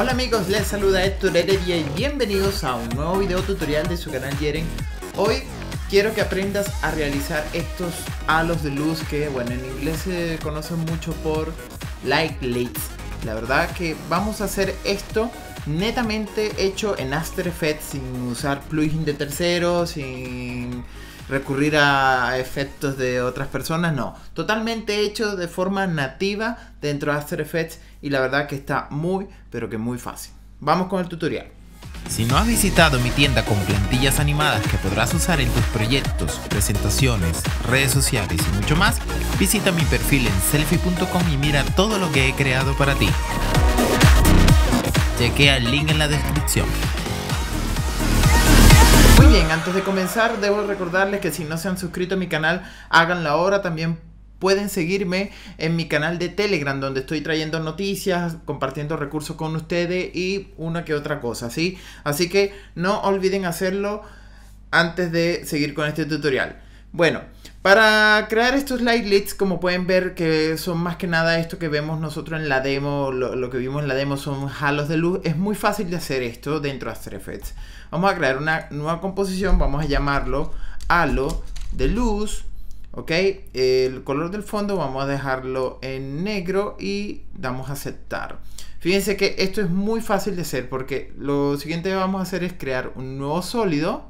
Hola amigos, les saluda Héctor y bienvenidos a un nuevo video tutorial de su canal Yeren. Hoy quiero que aprendas a realizar estos halos de luz que, bueno, en inglés se conocen mucho por light leaks. La verdad que vamos a hacer esto netamente hecho en After Effects sin usar plugin de terceros, sin recurrir a efectos de otras personas, no. Totalmente hecho de forma nativa dentro de After Effects y la verdad que está muy, pero que muy fácil. Vamos con el tutorial. Si no has visitado mi tienda con plantillas animadas que podrás usar en tus proyectos, presentaciones, redes sociales y mucho más, visita mi perfil en selfie.com y mira todo lo que he creado para ti. Chequea el link en la descripción bien, antes de comenzar debo recordarles que si no se han suscrito a mi canal, háganlo ahora también. Pueden seguirme en mi canal de Telegram donde estoy trayendo noticias, compartiendo recursos con ustedes y una que otra cosa, ¿sí? Así que no olviden hacerlo antes de seguir con este tutorial. Bueno, para crear estos light leads, como pueden ver, que son más que nada esto que vemos nosotros en la demo, lo, que vimos en la demo son halos de luz, es muy fácil de hacer esto dentro de After Effects. Vamos a crear una nueva composición, vamos a llamarlo halo de luz, ok, el color del fondo vamos a dejarlo en negro y damos a aceptar. Fíjense que esto es muy fácil de hacer porque lo siguiente que vamos a hacer es crear un nuevo sólido,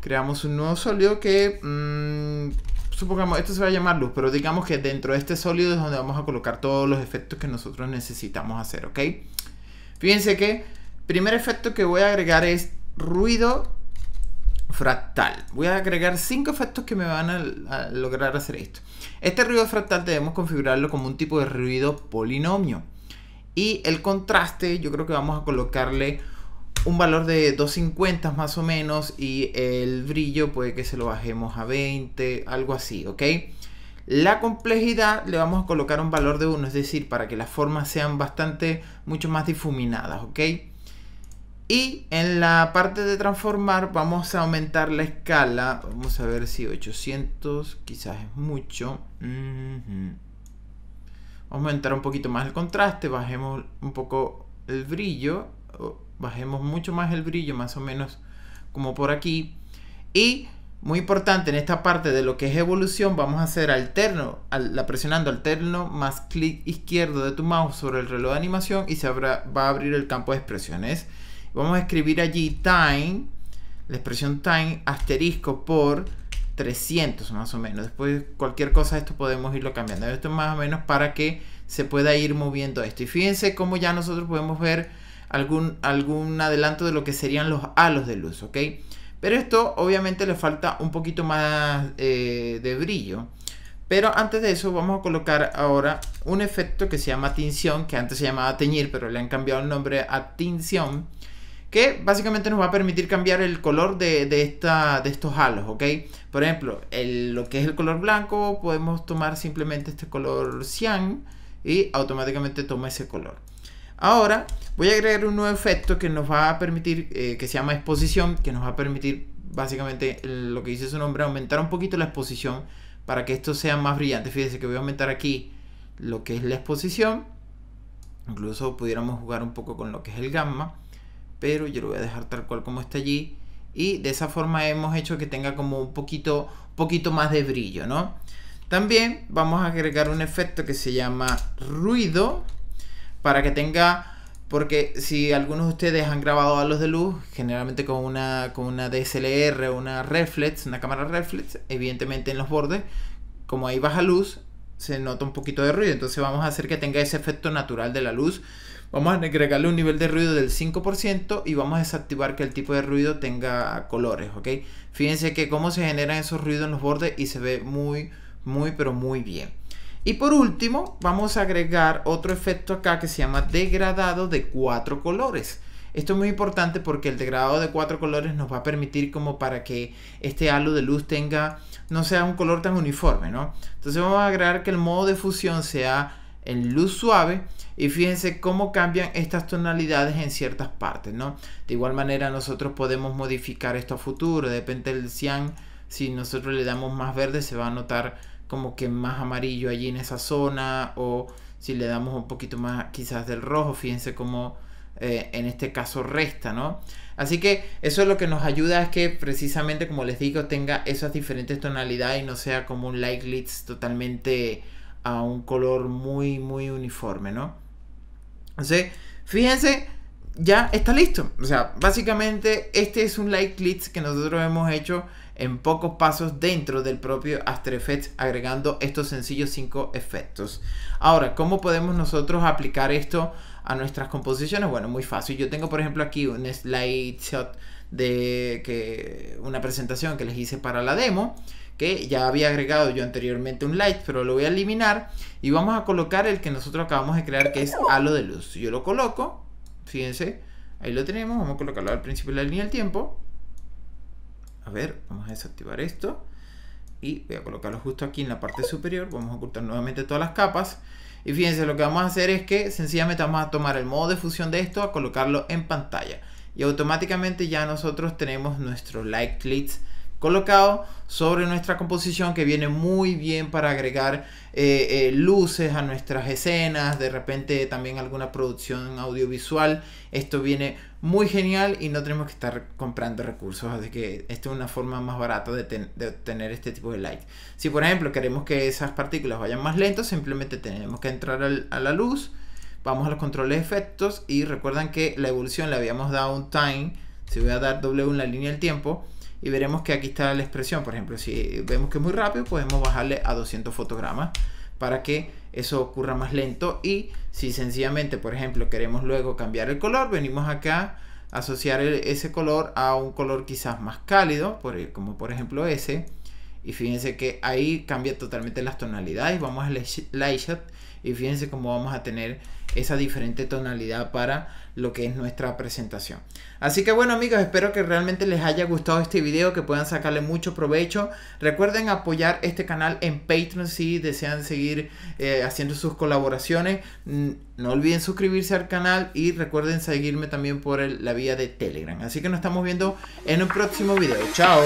Creamos un nuevo sólido que... Mm, supongamos, esto se va a llamar luz, pero digamos que dentro de este sólido es donde vamos a colocar todos los efectos que nosotros necesitamos hacer, ¿ok? Fíjense que primer efecto que voy a agregar es ruido fractal. Voy a agregar cinco efectos que me van a, lograr hacer esto. Este ruido fractal debemos configurarlo como un tipo de ruido polinomio. Y el contraste, yo creo que vamos a colocarle un valor de 250 más o menos y el brillo puede que se lo bajemos a 20, algo así, ¿ok? La complejidad le vamos a colocar un valor de 1, es decir, para que las formas sean bastante, mucho más difuminadas, ¿ok? Y en la parte de transformar vamos a aumentar la escala, vamos a ver si 800 quizás es mucho. Vamos a aumentar un poquito más el contraste, bajemos un poco el brillo bajemos mucho más el brillo, más o menos como por aquí. Y muy importante en esta parte de lo que es evolución, vamos a hacer alterno, la presionando alterno más clic izquierdo de tu mouse sobre el reloj de animación y se va a abrir el campo de expresiones. Vamos a escribir allí time, la expresión time asterisco por 300 más o menos. Después cualquier cosa esto podemos irlo cambiando. Esto más o menos para que se pueda ir moviendo esto. Y fíjense cómo ya nosotros podemos ver algún, algún adelanto de lo que serían los halos de luz, ¿ok? Pero esto obviamente le falta un poquito más eh, de brillo. Pero antes de eso vamos a colocar ahora un efecto que se llama tinción, que antes se llamaba teñir, pero le han cambiado el nombre a tinción, que básicamente nos va a permitir cambiar el color de, esta, de estos halos, ¿ok? Por ejemplo, lo que es el color blanco, podemos tomar simplemente este color cian y automáticamente toma ese color. Ahora voy a agregar un nuevo efecto que nos va a permitir, eh, que se llama exposición, que nos va a permitir básicamente lo que dice su nombre, aumentar un poquito la exposición para que esto sea más brillante. Fíjense que voy a aumentar aquí lo que es la exposición. Incluso pudiéramos jugar un poco con lo que es el gamma, pero yo lo voy a dejar tal cual como está allí. Y de esa forma hemos hecho que tenga como un poquito, poquito más de brillo, ¿no? También vamos a agregar un efecto que se llama ruido para que tenga porque si algunos de ustedes han grabado los de luz, generalmente con una, con una DSLR una reflex, una cámara reflex, evidentemente en los bordes, como hay baja luz, se nota un poquito de ruido. Entonces vamos a hacer que tenga ese efecto natural de la luz. Vamos a agregarle un nivel de ruido del 5% y vamos a desactivar que el tipo de ruido tenga colores, ¿ok? Fíjense que cómo se generan esos ruidos en los bordes y se ve muy, muy, pero muy bien. Y por último, vamos a agregar otro efecto acá que se llama degradado de cuatro colores. Esto es muy importante porque el degradado de cuatro colores nos va a permitir como para que este halo de luz tenga, no sea un color tan uniforme, ¿no? Entonces vamos a agregar que el modo de fusión sea en luz suave y fíjense cómo cambian estas tonalidades en ciertas partes, ¿no? De igual manera nosotros podemos modificar esto a futuro, depende del cian, si nosotros le damos más verde se va a notar como que más amarillo allí en esa zona o si le damos un poquito más quizás del rojo, fíjense cómo eh, en este caso resta, ¿no? Así que eso es lo que nos ayuda es que precisamente como les digo tenga esas diferentes tonalidades y no sea como un light glitz totalmente a un color muy muy uniforme, ¿no? Entonces, fíjense, ya está listo. O sea, básicamente este es un light glitz que nosotros hemos hecho en pocos pasos dentro del propio After Effects agregando estos sencillos cinco efectos. Ahora, ¿cómo podemos nosotros aplicar esto a nuestras composiciones? Bueno, muy fácil. Yo tengo por ejemplo aquí un shot de que una presentación que les hice para la demo que ya había agregado yo anteriormente un light pero lo voy a eliminar y vamos a colocar el que nosotros acabamos de crear que es halo de luz yo lo coloco fíjense ahí lo tenemos vamos a colocarlo al principio de la línea del tiempo a ver, vamos a desactivar esto. Y voy a colocarlo justo aquí en la parte superior. Vamos a ocultar nuevamente todas las capas. Y fíjense, lo que vamos a hacer es que sencillamente vamos a tomar el modo de fusión de esto, a colocarlo en pantalla. Y automáticamente ya nosotros tenemos nuestro Light Clips colocado sobre nuestra composición que viene muy bien para agregar eh, eh, luces a nuestras escenas, de repente también alguna producción audiovisual. Esto viene muy genial y no tenemos que estar comprando recursos, así que esta es una forma más barata de, tener obtener este tipo de light. Si por ejemplo queremos que esas partículas vayan más lentas, simplemente tenemos que entrar a la luz, vamos a los controles de efectos y recuerdan que la evolución le habíamos dado un time, si voy a dar W en la línea del tiempo, y veremos que aquí está la expresión. Por ejemplo, si vemos que es muy rápido, podemos bajarle a 200 fotogramas para que eso ocurra más lento. Y si sencillamente, por ejemplo, queremos luego cambiar el color, venimos acá a asociar ese color a un color quizás más cálido, por, como por ejemplo ese. Y fíjense que ahí cambia totalmente las tonalidades. Vamos a Light y fíjense cómo vamos a tener esa diferente tonalidad para lo que es nuestra presentación. Así que bueno amigos, espero que realmente les haya gustado este video, que puedan sacarle mucho provecho. Recuerden apoyar este canal en Patreon si desean seguir eh, haciendo sus colaboraciones. Mm, no olviden suscribirse al canal y recuerden seguirme también por la vía de Telegram. Así que nos estamos viendo en un próximo video. Chao.